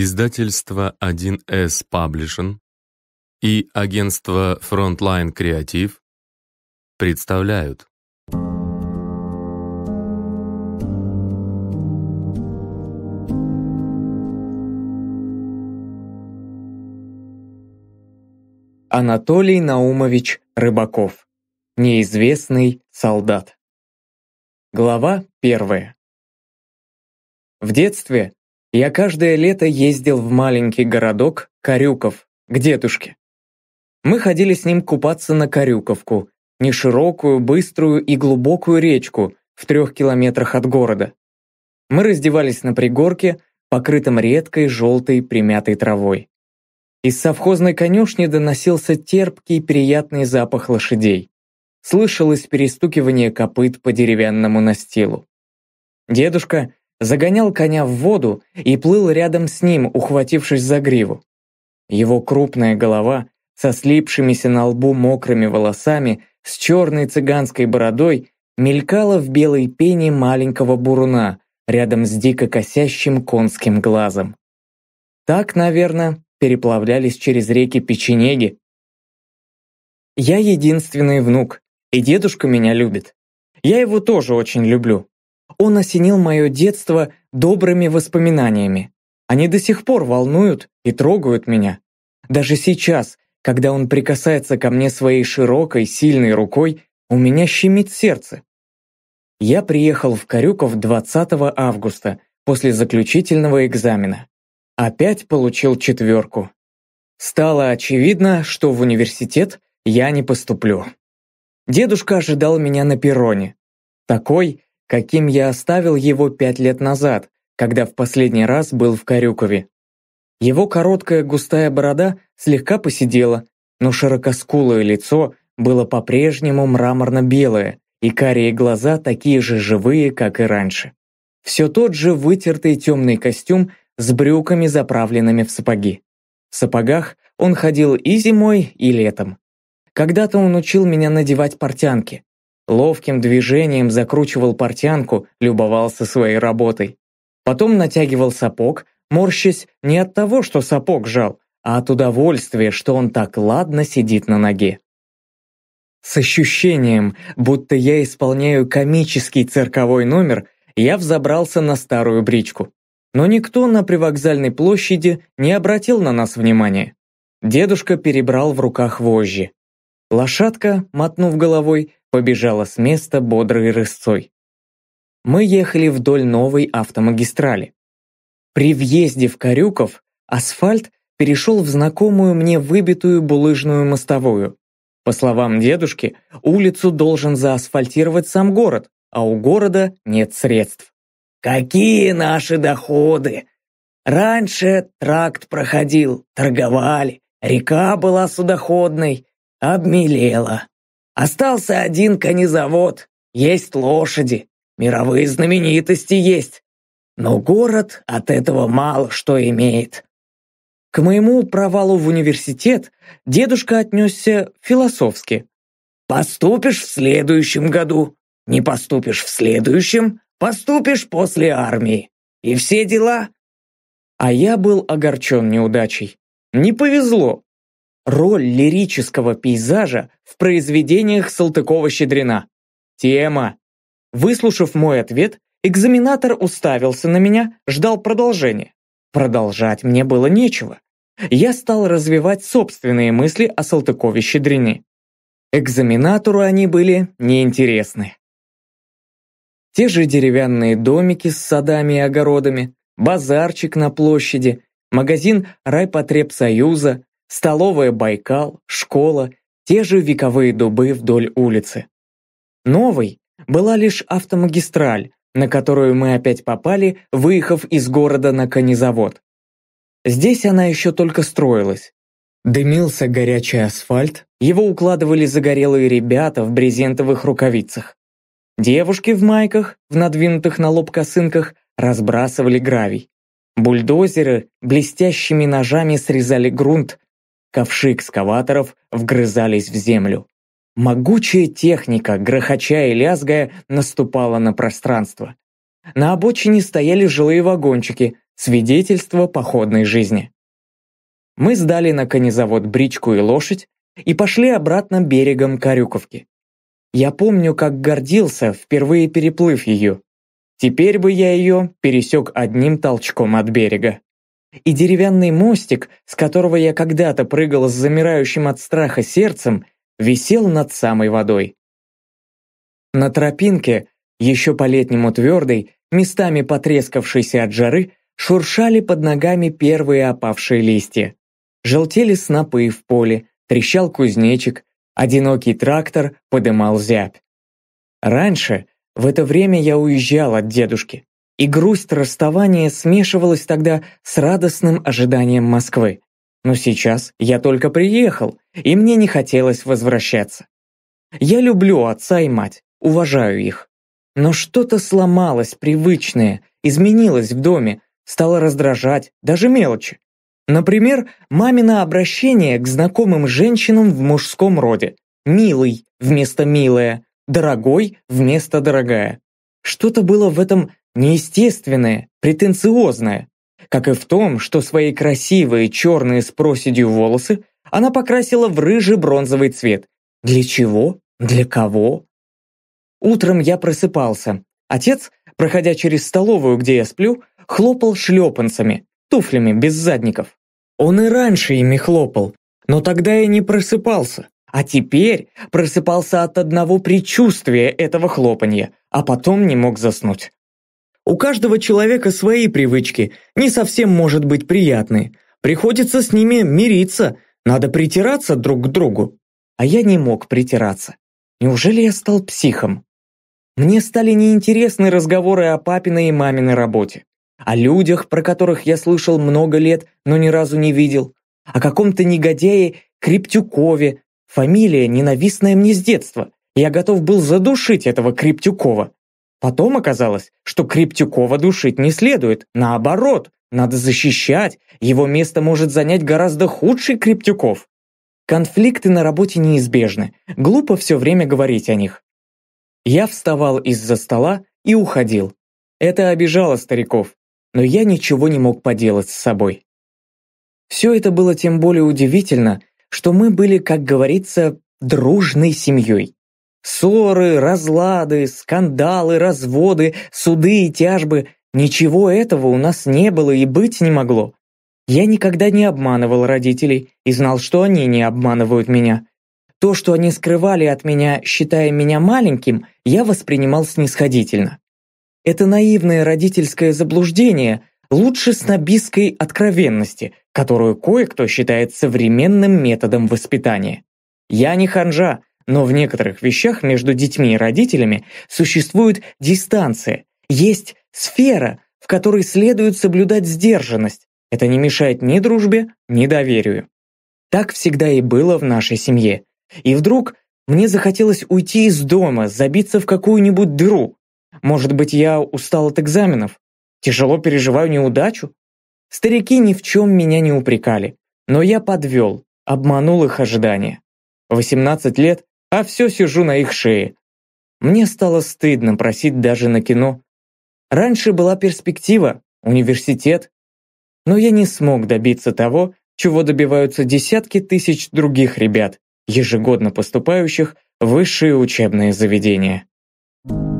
издательство 1С Publishing и агентство Frontline Creative представляют. Анатолий Наумович Рыбаков. Неизвестный солдат. Глава первая. В детстве я каждое лето ездил в маленький городок Корюков к дедушке. Мы ходили с ним купаться на Корюковку, неширокую, быструю и глубокую речку в трех километрах от города. Мы раздевались на пригорке, покрытом редкой желтой примятой травой. Из совхозной конюшни доносился терпкий приятный запах лошадей. Слышалось перестукивание копыт по деревянному настилу. Дедушка, загонял коня в воду и плыл рядом с ним, ухватившись за гриву. Его крупная голова со слипшимися на лбу мокрыми волосами, с черной цыганской бородой, мелькала в белой пене маленького буруна рядом с дико косящим конским глазом. Так, наверное, переплавлялись через реки печенеги. Я единственный внук, и дедушка меня любит. Я его тоже очень люблю он осенил мое детство добрыми воспоминаниями. Они до сих пор волнуют и трогают меня. Даже сейчас, когда он прикасается ко мне своей широкой, сильной рукой, у меня щемит сердце. Я приехал в Карюков 20 августа после заключительного экзамена. Опять получил четверку. Стало очевидно, что в университет я не поступлю. Дедушка ожидал меня на перроне. Такой каким я оставил его пять лет назад, когда в последний раз был в Карюкове. Его короткая густая борода слегка посидела, но широкоскулое лицо было по-прежнему мраморно-белое, и карие глаза такие же живые, как и раньше. Все тот же вытертый темный костюм с брюками, заправленными в сапоги. В сапогах он ходил и зимой, и летом. Когда-то он учил меня надевать портянки, ловким движением закручивал портянку, любовался своей работой. Потом натягивал сапог, морщась не от того, что сапог жал, а от удовольствия, что он так ладно сидит на ноге. С ощущением, будто я исполняю комический цирковой номер, я взобрался на старую бричку. Но никто на привокзальной площади не обратил на нас внимания. Дедушка перебрал в руках вожжи. Лошадка, мотнув головой, побежала с места бодрой рысцой. Мы ехали вдоль новой автомагистрали. При въезде в Корюков асфальт перешел в знакомую мне выбитую булыжную мостовую. По словам дедушки, улицу должен заасфальтировать сам город, а у города нет средств. «Какие наши доходы! Раньше тракт проходил, торговали, река была судоходной, обмелела. Остался один конезавод, есть лошади, мировые знаменитости есть. Но город от этого мало что имеет. К моему провалу в университет дедушка отнесся философски. «Поступишь в следующем году, не поступишь в следующем, поступишь после армии. И все дела». А я был огорчен неудачей. Не повезло роль лирического пейзажа в произведениях Салтыкова-Щедрина. Тема. Выслушав мой ответ, экзаменатор уставился на меня, ждал продолжения. Продолжать мне было нечего. Я стал развивать собственные мысли о Салтыкове-Щедрине. Экзаменатору они были неинтересны. Те же деревянные домики с садами и огородами, базарчик на площади, магазин райпотребсоюза, столовая «Байкал», школа, те же вековые дубы вдоль улицы. Новой была лишь автомагистраль, на которую мы опять попали, выехав из города на конезавод. Здесь она еще только строилась. Дымился горячий асфальт, его укладывали загорелые ребята в брезентовых рукавицах. Девушки в майках, в надвинутых на лоб косынках, разбрасывали гравий. Бульдозеры блестящими ножами срезали грунт, Ковши экскаваторов вгрызались в землю. Могучая техника, грохоча и лязгая, наступала на пространство. На обочине стояли жилые вагончики, свидетельство походной жизни. Мы сдали на конезавод бричку и лошадь и пошли обратно берегом Карюковки. Я помню, как гордился, впервые переплыв ее. Теперь бы я ее пересек одним толчком от берега и деревянный мостик, с которого я когда-то прыгал с замирающим от страха сердцем, висел над самой водой. На тропинке, еще по-летнему твердой, местами потрескавшейся от жары, шуршали под ногами первые опавшие листья. Желтели снопы в поле, трещал кузнечик, одинокий трактор подымал зябь. Раньше, в это время я уезжал от дедушки и грусть расставания смешивалась тогда с радостным ожиданием Москвы. Но сейчас я только приехал, и мне не хотелось возвращаться. Я люблю отца и мать, уважаю их. Но что-то сломалось привычное, изменилось в доме, стало раздражать даже мелочи. Например, мамино обращение к знакомым женщинам в мужском роде. «Милый» вместо «милая», «дорогой» вместо «дорогая». Что-то было в этом неестественное, претенциозное, как и в том, что свои красивые черные с проседью волосы она покрасила в рыжий бронзовый цвет. Для чего? Для кого? Утром я просыпался. Отец, проходя через столовую, где я сплю, хлопал шлепанцами, туфлями без задников. Он и раньше ими хлопал, но тогда я не просыпался. А теперь просыпался от одного предчувствия этого хлопанья, а потом не мог заснуть. У каждого человека свои привычки, не совсем может быть приятны. Приходится с ними мириться, надо притираться друг к другу. А я не мог притираться. Неужели я стал психом? Мне стали неинтересны разговоры о папиной и маминой работе. О людях, про которых я слышал много лет, но ни разу не видел. О каком-то негодяе Криптюкове. Фамилия, ненавистная мне с детства. Я готов был задушить этого Криптюкова. Потом оказалось, что Крептюкова душить не следует, наоборот, надо защищать, его место может занять гораздо худший Крептюков. Конфликты на работе неизбежны, глупо все время говорить о них. Я вставал из-за стола и уходил. Это обижало стариков, но я ничего не мог поделать с собой. Все это было тем более удивительно, что мы были, как говорится, дружной семьей. Ссоры, разлады, скандалы, разводы, суды и тяжбы – ничего этого у нас не было и быть не могло. Я никогда не обманывал родителей и знал, что они не обманывают меня. То, что они скрывали от меня, считая меня маленьким, я воспринимал снисходительно. Это наивное родительское заблуждение лучше снобистской откровенности, которую кое-кто считает современным методом воспитания. Я не ханжа, но в некоторых вещах между детьми и родителями существует дистанция, есть сфера, в которой следует соблюдать сдержанность. Это не мешает ни дружбе, ни доверию. Так всегда и было в нашей семье. И вдруг мне захотелось уйти из дома, забиться в какую-нибудь дыру. Может быть, я устал от экзаменов? Тяжело переживаю неудачу? Старики ни в чем меня не упрекали. Но я подвел, обманул их ожидания. 18 лет а все сижу на их шее. Мне стало стыдно просить даже на кино. Раньше была перспектива, университет. Но я не смог добиться того, чего добиваются десятки тысяч других ребят, ежегодно поступающих в высшие учебные заведения. Thank you.